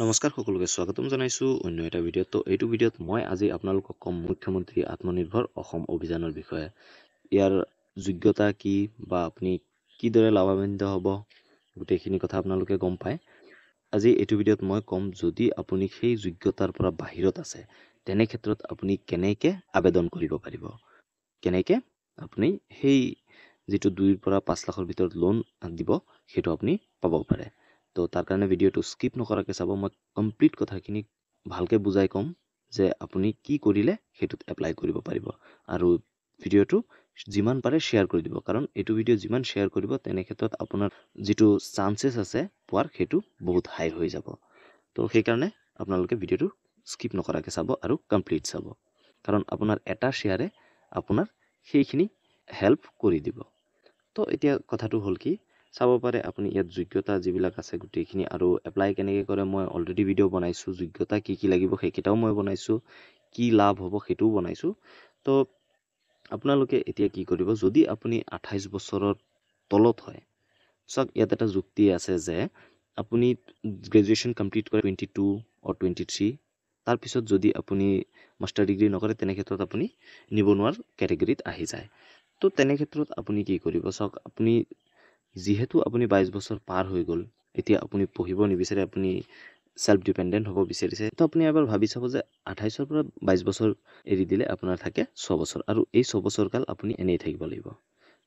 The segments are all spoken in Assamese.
নমস্কাৰ সকলোকে স্বাগতম জনাইছোঁ অন্য এটা ভিডিঅ'ত তো এইটো ভিডিঅ'ত মই আজি আপোনালোকক ক'ম মুখ্যমন্ত্ৰী আত্মনিৰ্ভৰ অসম অভিযানৰ বিষয়ে ইয়াৰ যোগ্যতা কি বা আপুনি কিদৰে লাভান্বিত হ'ব গোটেইখিনি কথা আপোনালোকে গম পায় আজি এইটো ভিডিঅ'ত মই ক'ম যদি আপুনি সেই যোগ্যতাৰ পৰা বাহিৰত আছে তেনে ক্ষেত্ৰত আপুনি কেনেকৈ আবেদন কৰিব পাৰিব কেনেকৈ আপুনি সেই যিটো দুইৰ পৰা পাঁচ লাখৰ ভিতৰত লোন দিব সেইটো আপুনি পাব পাৰে তো তাৰ কাৰণে ভিডিঅ'টো স্কিপ নকৰাকৈ চাব মই কমপ্লিট কথাখিনি ভালকৈ বুজাই ক'ম যে আপুনি কি কৰিলে সেইটোত এপ্লাই কৰিব পাৰিব আৰু ভিডিঅ'টো যিমান পাৰে শ্বেয়াৰ কৰি দিব কাৰণ এইটো ভিডিঅ' যিমান শ্বেয়াৰ কৰিব তেনেক্ষেত্ৰত আপোনাৰ যিটো চান্সেছ আছে পোৱাৰ সেইটো বহুত হাই হৈ যাব তো সেইকাৰণে আপোনালোকে ভিডিঅ'টো স্কিপ নকৰাকৈ চাব আৰু কমপ্লিট চাব কাৰণ আপোনাৰ এটা শ্বেয়াৰে আপোনাৰ সেইখিনি হেল্প কৰি দিব তো এতিয়া কথাটো হ'ল কি চাব পাৰে আপুনি ইয়াত যোগ্যতা যিবিলাক আছে গোটেইখিনি আৰু এপ্লাই কেনেকৈ কৰে মই অলৰেডি ভিডিঅ' বনাইছোঁ যোগ্যতা কি কি লাগিব সেইকেইটাও মই বনাইছোঁ কি লাভ হ'ব সেইটোও বনাইছোঁ তো আপোনালোকে এতিয়া কি কৰিব যদি আপুনি আঠাইছ বছৰৰ তলত হয় চাওক ইয়াত এটা যুক্তি আছে যে আপুনি গ্ৰেজুৱেশ্যন কমপ্লিট কৰে টুৱেণ্টি টু অ' টুৱেণ্টি থ্ৰী তাৰপিছত যদি আপুনি মাষ্টাৰ ডিগ্ৰী নকৰে তেনেক্ষেত্ৰত আপুনি নিবনুৱাৰ কেটেগৰীত আহি যায় তো তেনেক্ষেত্ৰত আপুনি কি কৰিব চাওক আপুনি যিহেতু আপুনি বাইছ বছৰ পাৰ হৈ গ'ল এতিয়া আপুনি পঢ়িব নিবিচাৰে আপুনি ছেল্ফ ডিপেণ্ডেণ্ট হ'ব বিচাৰিছে তো আপুনি এবাৰ ভাবি চাব যে আঠাইছৰ পৰা বাইছ বছৰ এৰি দিলে আপোনাৰ থাকে ছবছৰ আৰু এই ছবছৰ কাল আপুনি এনেই থাকিব লাগিব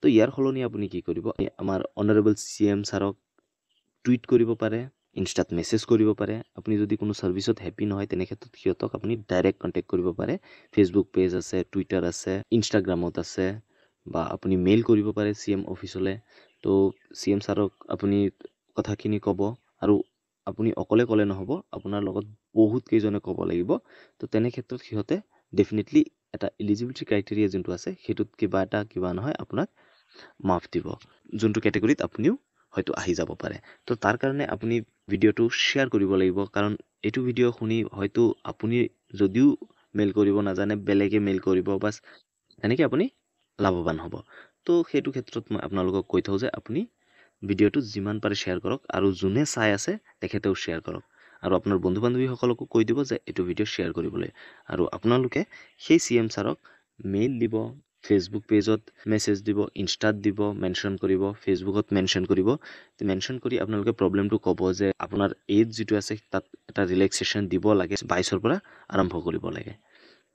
তো ইয়াৰ সলনি আপুনি কি কৰিব আমাৰ অনাৰেবল চি এম ছাৰক টুইট কৰিব পাৰে ইনষ্টাত মেছেজ কৰিব পাৰে আপুনি যদি কোনো ছাৰ্ভিচত হেপি নহয় তেনেক্ষেত্ৰত সিহঁতক আপুনি ডাইৰেক্ট কণ্টেক্ট কৰিব পাৰে ফেচবুক পেজ আছে টুইটাৰ আছে ইনষ্টাগ্ৰামত আছে বা আপুনি মেইল কৰিব পাৰে চি এম অফিচলৈ তো চি এম ছাৰক আপুনি কথাখিনি ক'ব আৰু আপুনি অকলে ক'লে নহ'ব আপোনাৰ লগত বহুত কেইজনে ক'ব লাগিব তো তেনে ক্ষেত্ৰত সিহঁতে ডেফিনেটলি এটা এলিজিবিলিটি ক্ৰাইটেৰিয়া যোনটো আছে সেইটোত কিবা এটা কিবা নহয় আপোনাক মাফ দিব যোনটো কেটেগৰীত আপুনিও হয়তো আহি যাব পাৰে তো তাৰ কাৰণে আপুনি ভিডিঅ'টো শ্বেয়াৰ কৰিব লাগিব কাৰণ এইটো ভিডিঅ' শুনি হয়তো আপুনি যদিও মেইল কৰিব নাজানে বেলেগে মেইল কৰিব বা এনেকৈ আপুনি লাভৱান হ'ব তো সেইটো ক্ষেত্ৰত মই আপোনালোকক কৈ থওঁ যে আপুনি ভিডিঅ'টো যিমান পাৰে শ্বেয়াৰ কৰক আৰু যোনে চাই আছে তেখেতেও শ্বেয়াৰ কৰক আৰু আপোনাৰ বন্ধু বান্ধৱীসকলকো কৈ দিব যে এইটো ভিডিঅ' শ্বেয়াৰ কৰিবলৈ আৰু আপোনালোকে সেই চি এম ছাৰক মেইল দিব ফেচবুক পেজত মেছেজ দিব ইনষ্টাত দিব মেনশ্যন কৰিব ফেচবুকত মেনশ্যন কৰিব মেনশ্যন কৰি আপোনালোকে প্ৰব্লেমটো ক'ব যে আপোনাৰ এইজ যিটো আছে তাত এটা ৰিলেক্সেশ্যন দিব লাগে বাইছৰ পৰা আৰম্ভ কৰিব লাগে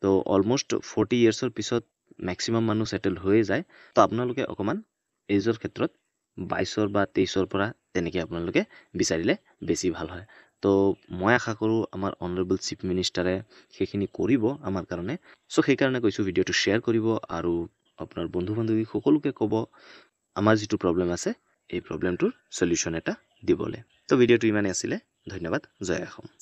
তো অলমষ্ট ফৰ্টি ইয়েৰ্ছৰ পিছত মেক্সিমাম মানুহ ছেটেল হৈয়ে যায় তো আপোনালোকে অকণমান এইজৰ ক্ষেত্ৰত বাইছৰ বা তেইছৰ পৰা তেনেকৈ আপোনালোকে বিচাৰিলে বেছি ভাল হয় তো মই আশা কৰোঁ আমাৰ অনাৰেবল চিফ মিনিষ্টাৰে সেইখিনি কৰিব আমাৰ কাৰণে চ' সেইকাৰণে কৈছোঁ ভিডিঅ'টো শ্বেয়াৰ কৰিব আৰু আপোনাৰ বন্ধু বান্ধৱী সকলোকে ক'ব আমাৰ যিটো প্ৰব্লেম আছে এই প্ৰব্লেমটোৰ চলিউশ্যন এটা দিবলৈ তো ভিডিঅ'টো ইমানেই আছিলে ধন্যবাদ জয় অসম